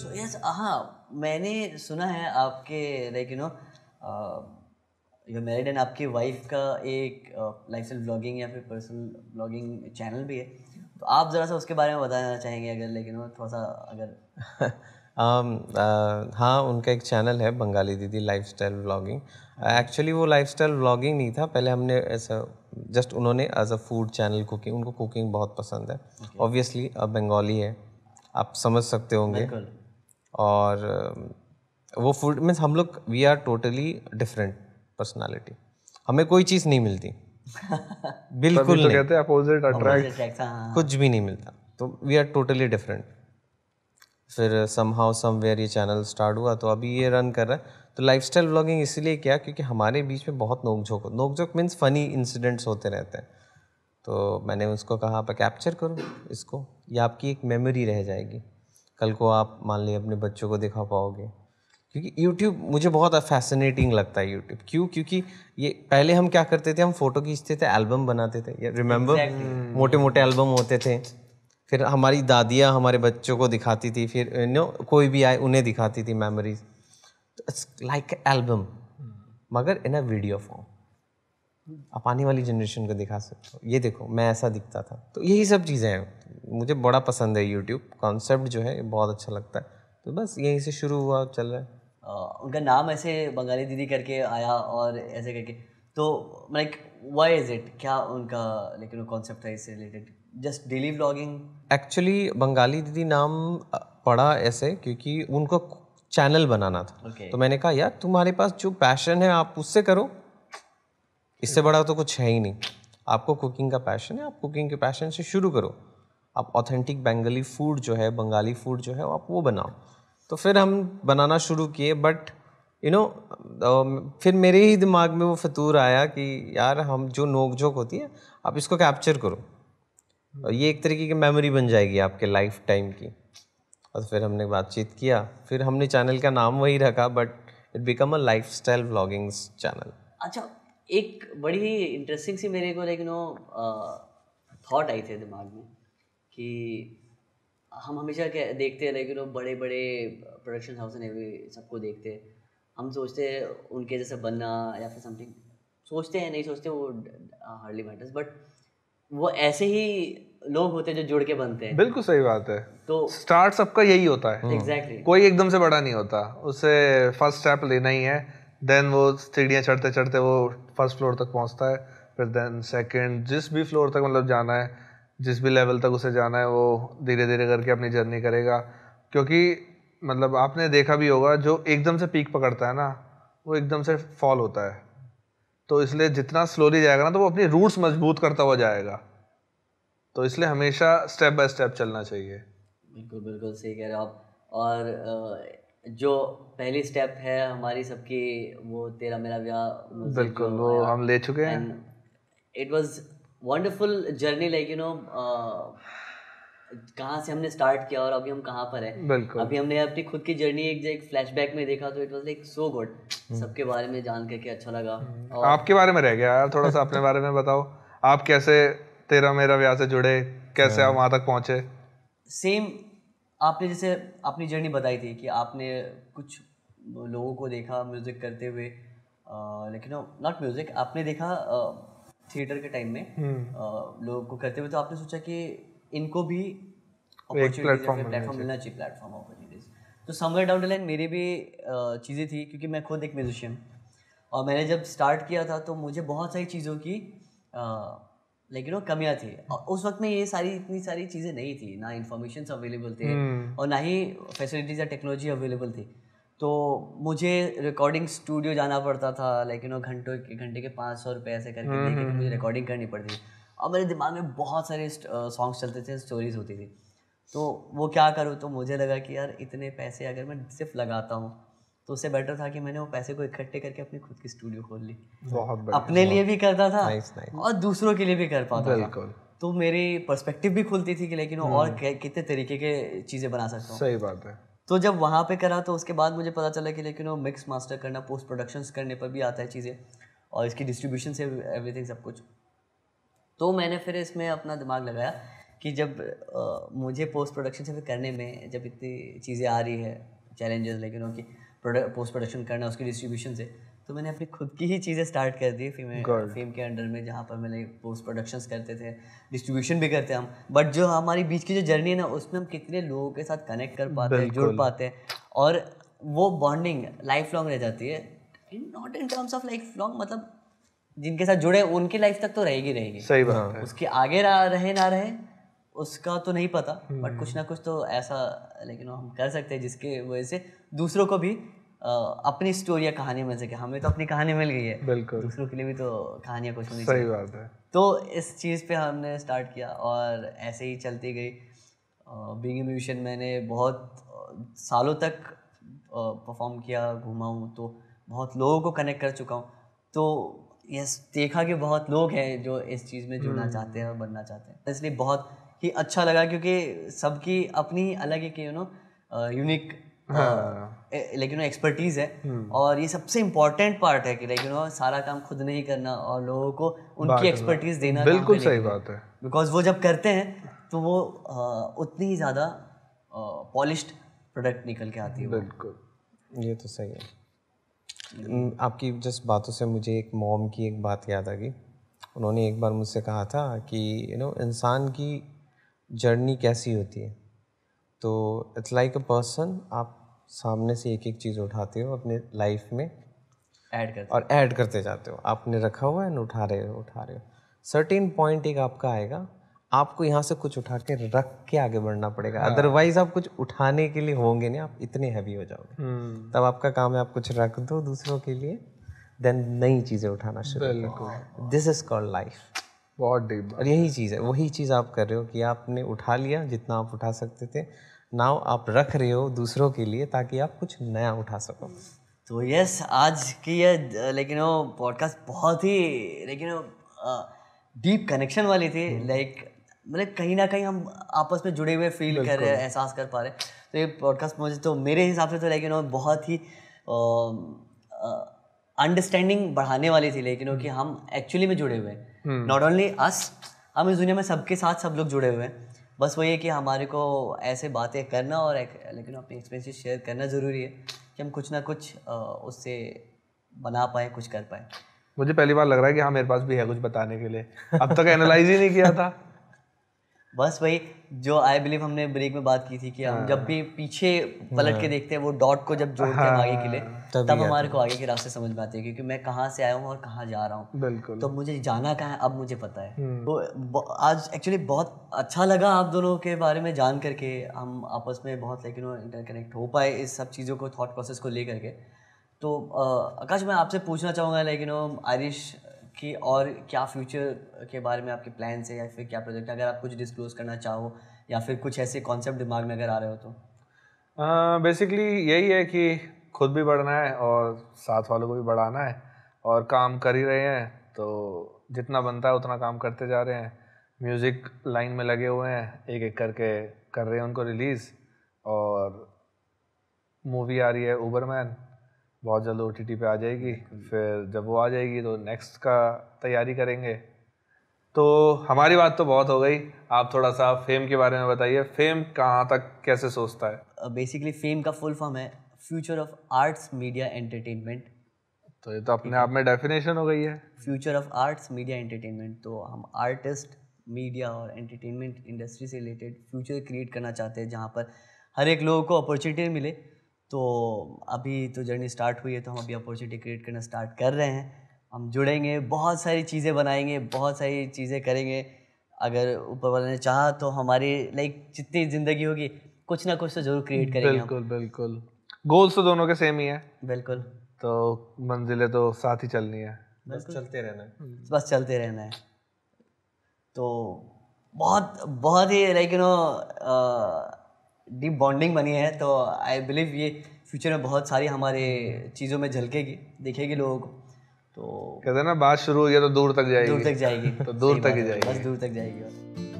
So yes हाँ मैंने सुना है आपके like you know you married and आपकी वाइफ का एक लाइफ स्टाइल ब्लॉगिंग या फिर पर्सनल ब्लॉगिंग चैनल भी है तो आप ज़रा सा उसके बारे में बताना चाहेंगे अगर लेकिन वो थोड़ा सा अगर um, uh, हाँ उनका एक चैनल है Bengali Didi lifestyle blogging actually वो लाइफ स्टाइल ब्लॉगिंग नहीं था पहले हमने ऐसा जस्ट उन्होंने as a food channel cooking उनको कुकिंग बहुत पसंद है ऑब्वियसली okay. अब बंगाली है आप समझ सकते होंगे और वो फूड मीन्स हम लोग we are totally different personality हमें कोई चीज़ नहीं मिलती बिल्कुल तो कहते हैं अपोजिट अट्रैक्ट हाँ। कुछ भी नहीं मिलता तो वी आर टोटली डिफरेंट फिर सम हाउ समवेयर ये चैनल स्टार्ट हुआ तो अभी ये रन कर रहा है तो लाइफ स्टाइल ब्लॉगिंग इसलिए किया क्योंकि हमारे बीच में बहुत नोकझोंक नोकझोंक मीन्स फ़नी इंसिडेंट्स होते रहते हैं तो मैंने उसको कहा आप कैप्चर करो इसको ये आपकी एक मेमोरी रह जाएगी कल को आप मान लीजिए अपने बच्चों को दिखा पाओगे क्योंकि यूट्यूब मुझे बहुत फैसिनेटिंग लगता है यूट्यूब क्यों क्योंकि ये पहले हम क्या करते थे हम फोटो खींचते थे एल्बम बनाते थे रिमेंबर मोटे मोटे एल्बम होते थे फिर हमारी दादियाँ हमारे बच्चों को दिखाती थी फिर नो कोई भी आए उन्हें दिखाती थी मेमोरीज इट्स लाइक एल्बम मगर इन अ वीडियो फॉर्म आप आने वाली जनरेशन को दिखा सकते हो ये देखो मैं ऐसा दिखता था तो यही सब चीज़ें हैं मुझे बड़ा पसंद है यूट्यूब कॉन्सेप्ट जो है बहुत अच्छा लगता है तो बस यहीं से शुरू हुआ चल रहा है उनका नाम ऐसे बंगाली दीदी करके आया और ऐसे करके तो लाइक वाई इज़ इट क्या उनका लेकिन वो कॉन्सेप्ट था इससे related just daily blogging actually Bengali Didi नाम पड़ा ऐसे क्योंकि उनको चैनल बनाना था okay. तो मैंने कहा यार तुम्हारे पास जो पैशन है आप उससे करो इससे बड़ा तो कुछ है ही नहीं आपको कुकिंग का पैशन है आप कुकिंग के पैशन से शुरू करो आप ऑथेंटिक बंगाली फूड जो है बंगाली फूड जो है आप वो बनाओ तो फिर हम बनाना शुरू किए बट यू नो फिर मेरे ही दिमाग में वो फतूर आया कि यार हम जो नोक झोंक होती है आप इसको कैप्चर करो ये एक तरीके की मेमोरी बन जाएगी आपके लाइफ टाइम की और फिर हमने बातचीत किया फिर हमने चैनल का नाम वही रखा but it become a lifestyle blogging channel अच्छा एक बड़ी ही इंटरेस्टिंग सी मेरे को लेकिन थॉट आई थी दिमाग में कि हम हमेशा क्या देखते हैं लेकिन वो बड़े बड़े प्रोडक्शन हाउस ने भी सबको देखते हम सोचते हैं उनके जैसे बनना या फिर समथिंग सोचते हैं नहीं सोचते वो हार्डली मैटर्स बट वो ऐसे ही लोग होते हैं जो जुड़ के बनते हैं बिल्कुल सही बात है तो स्टार्ट सबका यही होता है एग्जैक्टली हम्म। exactly. कोई एकदम से बड़ा नहीं होता उसे फर्स्ट स्टेप लेना ही है देन वो सीढ़ियाँ चढ़ते चढ़ते वो फर्स्ट फ्लोर तक पहुँचता है फिर देन सेकेंड जिस भी फ्लोर तक मतलब जाना है जिस भी लेवल तक उसे जाना है वो धीरे धीरे करके अपनी जर्नी करेगा क्योंकि मतलब आपने देखा भी होगा जो एकदम से पीक पकड़ता है ना वो एकदम से फॉल होता है तो इसलिए जितना स्लोली जाएगा ना तो वो अपनी रूट्स मजबूत करता हुआ जाएगा तो इसलिए हमेशा स्टेप बाय स्टेप चलना चाहिए बिल्कुल बिल्कुल सही कह रहे हो आप और जो पहली स्टेप है हमारी सबकी वो तेरा मेरा ब्याह बिल्कुल वो हम ले चुके हैं it was wonderful journey like you know कहाँ से हमने स्टार्ट किया और अभी हम कहाँ पर हैं बिल्कुल अभी हमने अपनी खुद की जर्नी एक एक फ्लैशबैक में देखा तो it was like so good सबके बारे में जान करके अच्छा लगा हम्म। और... आपके बारे में रह गया यार थोड़ा सा अपने बारे में बताओ आप कैसे तेरा मेरा ब्याह से जुड़े कैसे हाँ। आप वहाँ तक पहुँचे सेम आपने जैसे अपनी जर्नी बताई थी कि आपने कुछ लोगों को देखा म्यूज़िक करते हुए लेकिन नॉट म्यूज़िक आपने देखा थिएटर के टाइम में हम्म। लोगों को करते हुए तो आपने सोचा कि इनको भी प्लेटफॉर्म मिलना चाहिए प्लेटफॉर्म तो समवेयर डाउन द लाइन मेरी भी चीज़ें थी क्योंकि मैं खुद एक म्यूजिशियन और मैंने जब स्टार्ट किया था तो मुझे बहुत सारी चीज़ों की लेकिन वो कमियाँ थी उस वक्त में ये सारी इतनी सारी चीज़ें नहीं थी ना इन्फॉर्मेशन अवेलेबल थे हम्म। और ना ही फैसिलिटीज़ या टेक्नोलॉजी अवेलेबल थी तो मुझे रिकॉर्डिंग स्टूडियो जाना पड़ता था लेकिन वो घंटों के घंटे के पाँच सौ रुपये ऐसे करके लेकिन हम्म, मुझे रिकॉर्डिंग हम्म। करनी पड़ती और मेरे दिमाग में बहुत सारे सॉन्ग्स चलते थे स्टोरीज होती थी तो वो क्या करूँ तो मुझे लगा कि यार इतने पैसे अगर मैं सिर्फ लगाता हूँ तो उससे बेटर था कि मैंने वो पैसे को इकट्ठे करके अपनी खुद की स्टूडियो खोल ली बहुत अपने लिए भी करता था और दूसरों के लिए भी कर पाता बिल्कुल तो मेरी पर्सपेक्टिव भी खुलती थी कि लेकिन वो और हम्म। कितने तरीके के चीज़ें बना सकता हूँ सही बात है तो जब वहाँ पे करा तो उसके बाद मुझे पता चला कि लेकिन वो मिक्स मास्टर करना पोस्ट प्रोडक्शंस करने पर भी आता है चीज़ें और इसकी डिस्ट्रीब्यूशन से एवरीथिंग सब कुछ तो मैंने फिर इसमें अपना दिमाग लगाया कि जब आ, मुझे पोस्ट प्रोडक्शन से फिर करने में जब इतनी चीज़ें आ रही है चैलेंजेस लेकिन उनकी पोस्ट प्रोडक्शन करना उसकी डिस्ट्रीब्यूशन से तो मैंने अपनी खुद की ही चीज़ें स्टार्ट कर दी फिल्म फिल्म के अंडर में जहाँ पर मैंने पोस्ट प्रोडक्शंस करते थे डिस्ट्रीब्यूशन भी करते हम बट जो हमारी बीच की जो जर्नी है ना उसमें हम कितने लोगों के साथ कनेक्ट कर पाते हैं जुड़ पाते हैं और वो बॉन्डिंग लाइफ लॉन्ग रह जाती है in not in terms of life long मतलब जिनके साथ जुड़े उनकी लाइफ तक तो रहेगी रहेगी सही बात उसके आगे रहे ना रहे उसका तो नहीं पता बट कुछ हम्म। ना कुछ तो ऐसा लेकिन हम कर सकते हैं जिसके वजह से दूसरों को भी अपनी स्टोरी या कहानी मिल सके हमें तो अपनी कहानी मिल गई है बिल्कुल दूसरों के लिए भी तो कहानियाँ कुछ नहीं सही बात है तो इस चीज़ पे हमने स्टार्ट किया और ऐसे ही चलती गई बींग म्यूजिशियन मैंने बहुत सालों तक परफॉर्म किया घूमा हूँ तो बहुत लोगों को कनेक्ट कर चुका हूँ तो यस देखा कि बहुत लोग हैं जो इस चीज़ में जुड़ना हम्म। चाहते हैं और बनना चाहते हैं इसलिए बहुत कि अच्छा लगा क्योंकि सबकी अपनी अलग एक you know unique like you know expertise है हम्म। और ये सबसे इम्पोर्टेंट पार्ट है कि लाइक यू नो सारा काम खुद नहीं करना और लोगों को उनकी एक्सपर्टीज देना बिल्कुल सही बात है बिकॉज वो जब करते हैं तो वो उतनी ही ज़्यादा पॉलिश प्रोडक्ट निकल के आती है बिल्कुल ये तो सही है हम्म। आपकी जस्ट बातों से मुझे एक मॉम की एक बात याद आ गई उन्होंने एक बार मुझसे कहा था कि यू नो इंसान की जर्नी कैसी होती है तो इट्स लाइक अ पर्सन आप सामने से एक एक चीज़ उठाते हो अपने लाइफ में ऐड करते और ऐड करते जाते हो आपने रखा हुआ है उठा रहे हो उठा रहे हो सर्टेन पॉइंट एक आपका आएगा आपको यहाँ से कुछ उठा के रख के आगे बढ़ना पड़ेगा अदरवाइज हाँ। आप कुछ उठाने के लिए होंगे नहीं आप इतने हैवी हो जाओगे हम्म। तब आपका काम है आप कुछ रख दो दूसरों के लिए देन नई चीज़ें उठाना शुरू दिस इज़ कॉल्ड लाइफ बहुत डीप और यही चीज़ है वही चीज़ आप कर रहे हो कि आपने उठा लिया जितना आप उठा सकते थे नाव आप रख रहे हो दूसरों के लिए ताकि आप कुछ नया उठा सको तो यस आज की ये लेकिन वो पॉडकास्ट बहुत ही लेकिन वो डीप कनेक्शन वाली थी लाइक हम्म। मतलब कहीं ना कहीं हम आपस में जुड़े हुए फील कर रहे हैं एहसास कर पा रहे तो ये पॉडकास्ट मुझे तो मेरे हिसाब से तो लेकिन वो बहुत ही आ, आ, अंडरस्टैंडिंग बढ़ाने वाली थी लेकिन कि हम्म। हम एक्चुअली में जुड़े हुए हैं नॉट ओनली अस हम इस दुनिया में सबके साथ सब लोग जुड़े हुए हैं बस वही है कि हमारे को ऐसे बातें करना और लेकिन अपने एक्सपीरियंसिस शेयर करना ज़रूरी है कि हम कुछ ना कुछ उससे बना पाए कुछ कर पाए मुझे पहली बार लग रहा है कि हाँ मेरे पास भी है कुछ बताने के लिए अब तक एनालाइज ही नहीं किया था बस वही जो आई बिलीव हमने ब्रेक में बात की थी कि हम हाँ। जब भी पीछे पलट के हाँ। देखते हैं वो डॉट को जब जोड़ते हैं आगे के लिए हाँ, तब, तब हमारे को आगे के रास्ते समझ में आते हैं क्योंकि मैं कहाँ से आया हूँ और कहाँ जा रहा हूँ तो मुझे जाना कहाँ है अब मुझे पता है हम्म। तो आज एक्चुअली बहुत अच्छा लगा आप दोनों के बारे में जान करके हम आपस में बहुत लेकिन इंटरकनेक्ट हो पाए इस सब चीज़ों को थाट प्रोसेस को ले करके तो आकाश मैं आपसे पूछना चाहूँगा लेकिन आयरिश कि और क्या फ्यूचर के बारे में आपके प्लान्स है या फिर क्या प्रोजेक्ट है अगर आप कुछ डिस्क्लोज करना चाहो या फिर कुछ ऐसे कॉन्सेप्ट दिमाग में अगर आ रहे हो तो बेसिकली uh, यही है कि खुद भी बढ़ना है और साथ वालों को भी बढ़ाना है और काम कर ही रहे हैं तो जितना बनता है उतना काम करते जा रहे हैं म्यूज़िक लाइन में लगे हुए हैं एक एक करके कर रहे हैं उनको रिलीज़ और मूवी आ रही है मैन बहुत जल्द ओ टी टी पे आ जाएगी फिर जब वो आ जाएगी तो नेक्स्ट का तैयारी करेंगे तो हमारी बात तो बहुत हो गई आप थोड़ा सा फेम के बारे में बताइए फेम कहाँ तक कैसे सोचता है बेसिकली uh, फेम का फुल फॉर्म है future of arts media entertainment तो ये तो अपने आप में डेफिनेशन हो गई है future of arts media entertainment तो हम आर्टिस्ट मीडिया और एंटरटेनमेंट इंडस्ट्री से रिलेटेड फ्यूचर क्रिएट करना चाहते हैं जहाँ पर हर एक लोगों को अपॉर्चुनिटी मिले तो अभी तो जर्नी स्टार्ट हुई है तो हम अभी अपॉर्चुनिटी क्रिएट करना स्टार्ट कर रहे हैं हम जुड़ेंगे बहुत सारी चीज़ें बनाएंगे बहुत सारी चीज़ें करेंगे अगर ऊपर वाले ने चाहा तो हमारी लाइक जितनी ज़िंदगी होगी कुछ ना कुछ तो जरूर क्रिएट करेंगे बिल्कुल बिल्कुल गोल्स तो दोनों के सेम ही है बिल्कुल तो मंजिलें तो साथ ही चलनी है बस चलते रहना है हम्म। बस चलते रहना है तो बहुत बहुत ही like you know deep bonding बनी है तो आई बिलीव ये फ्यूचर में बहुत सारी हमारे चीज़ों में झलकेगी दिखेगी लोगों को तो कहते हैं ना बात शुरू हो गया तो दूर तक तो जाएगी दूर तक जाएगी तो दूर तक ही जाएगी बस दूर तक जाएगी